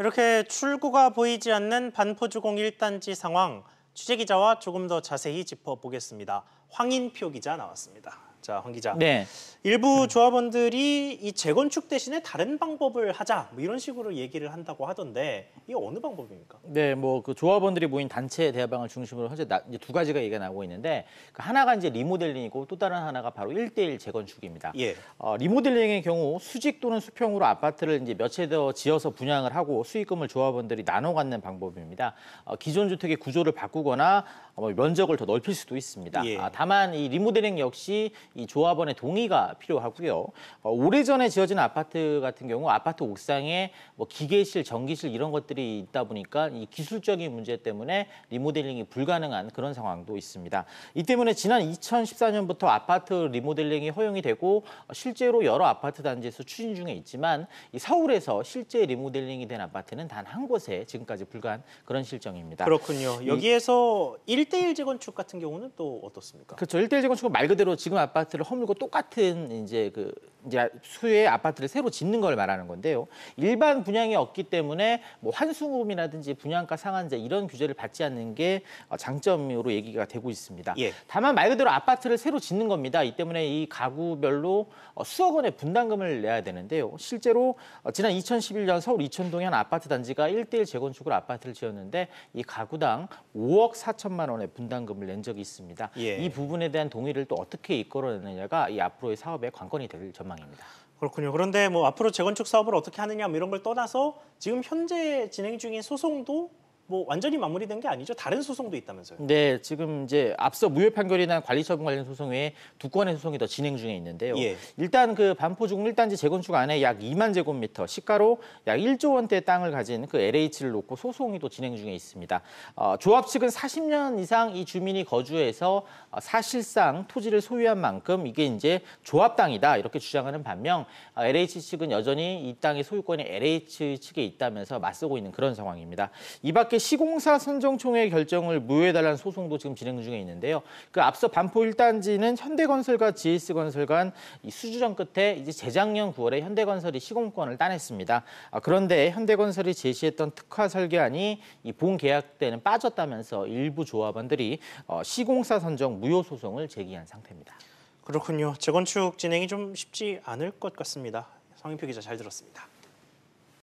이렇게 출구가 보이지 않는 반포주공 1단지 상황 취재기자와 조금 더 자세히 짚어보겠습니다. 황인표 기자 나왔습니다. 자, 황 기자. 네. 일부 조합원들이 이 재건축 대신에 다른 방법을 하자 뭐 이런 식으로 얘기를 한다고 하던데 이게 어느 방법입니까? 네, 뭐 그 조합원들이 모인 단체 대화방을 중심으로 현재 나, 이제 두 가지가 얘기가 나오고 있는데 그 하나가 이제 리모델링이고 또 다른 하나가 바로 일대일 재건축입니다. 예. 어, 리모델링의 경우 수직 또는 수평으로 아파트를 이제 몇 채 더 지어서 분양을 하고 수익금을 조합원들이 나눠 갖는 방법입니다. 어, 기존 주택의 구조를 바꾸거나 어, 면적을 더 넓힐 수도 있습니다. 예. 아, 다만 이 리모델링 역시 이 조합원의 동의가 필요하고요. 어, 오래전에 지어진 아파트 같은 경우 아파트 옥상에 뭐 기계실, 전기실 이런 것들이 있다 보니까 이 기술적인 문제 때문에 리모델링이 불가능한 그런 상황도 있습니다. 이 때문에 지난 2014년부터 아파트 리모델링이 허용이 되고 실제로 여러 아파트 단지에서 추진 중에 있지만 이 서울에서 실제 리모델링이 된 아파트는 단 한 곳에 지금까지 불가한 그런 실정입니다. 그렇군요. 여기에서 일대일 재건축 같은 경우는 또 어떻습니까? 그렇죠. 일대일 재건축은 말 그대로 지금 아파트 아파트를 허물고 똑같은 이제 그 이제 수요의 아파트를 새로 짓는 걸 말하는 건데요. 일반 분양이 없기 때문에 뭐 환수금이라든지 분양가 상한제 이런 규제를 받지 않는 게 어, 장점으로 얘기가 되고 있습니다. 예. 다만 말 그대로 아파트를 새로 짓는 겁니다. 이 때문에 이 가구별로 어, 수억 원의 분담금을 내야 되는데요. 실제로 어, 지난 2011년 서울 이천동의 한 아파트 단지가 일대일 재건축을 아파트를 지었는데 이 가구당 5억 4천만 원의 분담금을 낸 적이 있습니다. 예. 이 부분에 대한 동의를 또 어떻게 이끌어 만들어내느냐가 이 앞으로의 사업의 관건이 될 전망입니다. 그렇군요. 그런데 뭐 앞으로 재건축 사업을 어떻게 하느냐 뭐 이런 걸 떠나서 지금 현재 진행 중인 소송도 뭐 완전히 마무리된 게 아니죠. 다른 소송도 있다면서요. 네, 지금 이제 앞서 무효 판결이나 관리 처분 관련 소송 외에 두 건의 소송이 더 진행 중에 있는데요. 예. 일단 그 반포중 1단지 재건축 안에 약 2만 제곱미터 시가로 약 1조 원대 땅을 가진 그 LH를 놓고 소송이 또 진행 중에 있습니다. 어, 조합 측은 40년 이상 이 주민이 거주해서 어, 사실상 토지를 소유한 만큼 이게 이제 조합 땅이다 이렇게 주장하는 반면 LH 어, 측은 여전히 이 땅의 소유권이 LH 측에 있다면서 맞서고 있는 그런 상황입니다. 이밖 밖에 시공사 선정총회 결정을 무효해달라는 소송도 지금 진행 중에 있는데요. 그 앞서 반포 1단지는 현대건설과 GS건설 간 수주전 끝에 이제 재작년 9월에 현대건설이 시공권을 따냈습니다. 아, 그런데 현대건설이 제시했던 특화 설계안이 이 본 계약 때는 빠졌다면서 일부 조합원들이 어, 시공사 선정 무효 소송을 제기한 상태입니다. 그렇군요. 재건축 진행이 좀 쉽지 않을 것 같습니다. 성인표 기자 잘 들었습니다.